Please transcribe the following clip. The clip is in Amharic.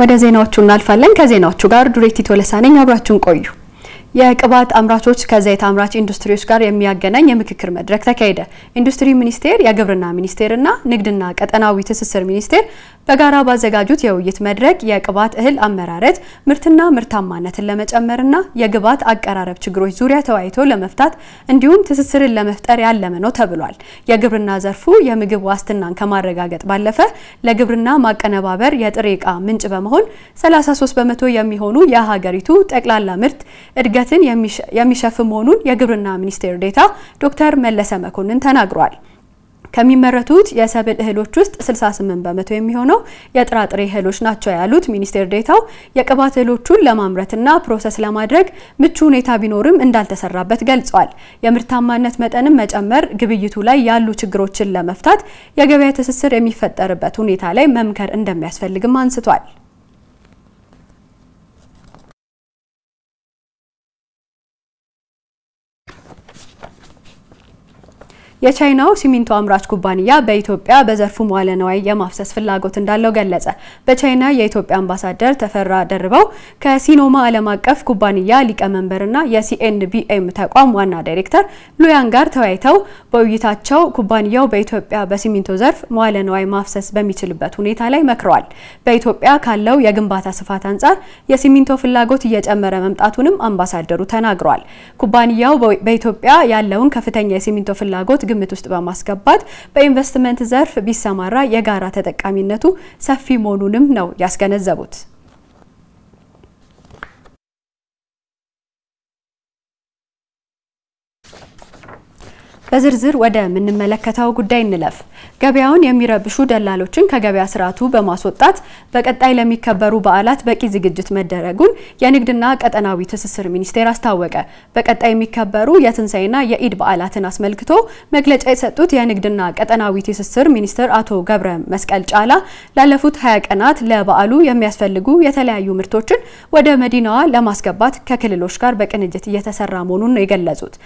ወደ ዜናዎቹ እናልፋለን። ከዜናዎቹ ጋር ዱሬቲቶ ለሳነኝ አብራችሁን ቆዩ። የቅባት አምራቾች ከዘይት አምራች ኢንዱስትሪዎች ጋር የሚያገናኝ የምክክር መድረክ ተካሄደ። ኢንዱስትሪ ሚኒስቴር፣ የግብርና ሚኒስቴር እና ንግድና ቀጠናዊ ትስስር ሚኒስቴር በጋራ ባዘጋጁት የውይይት መድረክ የቅባት እህል አመራረት፣ ምርትና ምርታማነትን ለመጨመርና የግብዓት አቀራረብ ችግሮች ዙሪያ ተወያይቶ ለመፍታት እንዲሁም ትስስርን ለመፍጠር ያለመ ነው ተብሏል። የግብርና ዘርፉ የምግብ ዋስትናን ከማረጋገጥ ባለፈ ለግብርና ማቀነባበር የጥሬ ዕቃ ምንጭ በመሆን 33 በመቶ የሚሆኑ የሀገሪቱ ጠቅላላ ምርት እድገ እድገትን የሚሸፍን መሆኑን የግብርና ሚኒስቴር ዴታ ዶክተር መለሰ መኮንን ተናግሯል። ከሚመረቱት የሰብል እህሎች ውስጥ 68 በመቶ የሚሆነው የጥራጥሬ እህሎች ናቸው ያሉት ሚኒስቴር ዴታው የቅባት እህሎቹን ለማምረትና ፕሮሰስ ለማድረግ ምቹ ሁኔታ ቢኖርም እንዳልተሰራበት ገልጿል። የምርታማነት መጠንም መጨመር ግብይቱ ላይ ያሉ ችግሮችን ለመፍታት የገበያ ትስስር የሚፈጠርበት ሁኔታ ላይ መምከር እንደሚያስፈልግም አንስቷል። የቻይናው ሲሚንቶ አምራች ኩባንያ በኢትዮጵያ በዘርፉ መዋለ ነዋይ የማፍሰስ ፍላጎት እንዳለው ገለጸ። በቻይና የኢትዮጵያ አምባሳደር ተፈራ ደርበው ከሲኖማ ዓለም አቀፍ ኩባንያ ሊቀመንበርና የሲኤንቢኤም ተቋም ዋና ዳይሬክተር ሉያን ጋር ተወያይተው በውይይታቸው ኩባንያው በኢትዮጵያ በሲሚንቶ ዘርፍ መዋለ ነዋይ ማፍሰስ በሚችልበት ሁኔታ ላይ መክረዋል። በኢትዮጵያ ካለው የግንባታ ስፋት አንጻር የሲሚንቶ ፍላጎት እየጨመረ መምጣቱንም አምባሳደሩ ተናግረዋል። ኩባንያው በኢትዮጵያ ያለውን ከፍተኛ የሲሚንቶ ፍላጎት ግምት ውስጥ በማስገባት በኢንቨስትመንት ዘርፍ ቢሰማራ የጋራ ተጠቃሚነቱ ሰፊ መሆኑንም ነው ያስገነዘቡት። በዝርዝር ወደ ምንመለከተው ጉዳይ እንለፍ። ገበያውን የሚረብሹ ደላሎችን ከገበያ ስርዓቱ በማስወጣት በቀጣይ ለሚከበሩ በዓላት በቂ ዝግጅት መደረጉን የንግድና ቀጠናዊ ትስስር ሚኒስቴር አስታወቀ። በቀጣይ የሚከበሩ የትንሣኤና የኢድ በዓላትን አስመልክቶ መግለጫ የሰጡት የንግድና ቀጠናዊ ትስስር ሚኒስትር አቶ ገብረ መስቀል ጫላ ላለፉት 20 ቀናት ለበዓሉ የሚያስፈልጉ የተለያዩ ምርቶችን ወደ መዲናዋ ለማስገባት ከክልሎች ጋር በቅንጅት እየተሰራ መሆኑን ነው የገለጹት።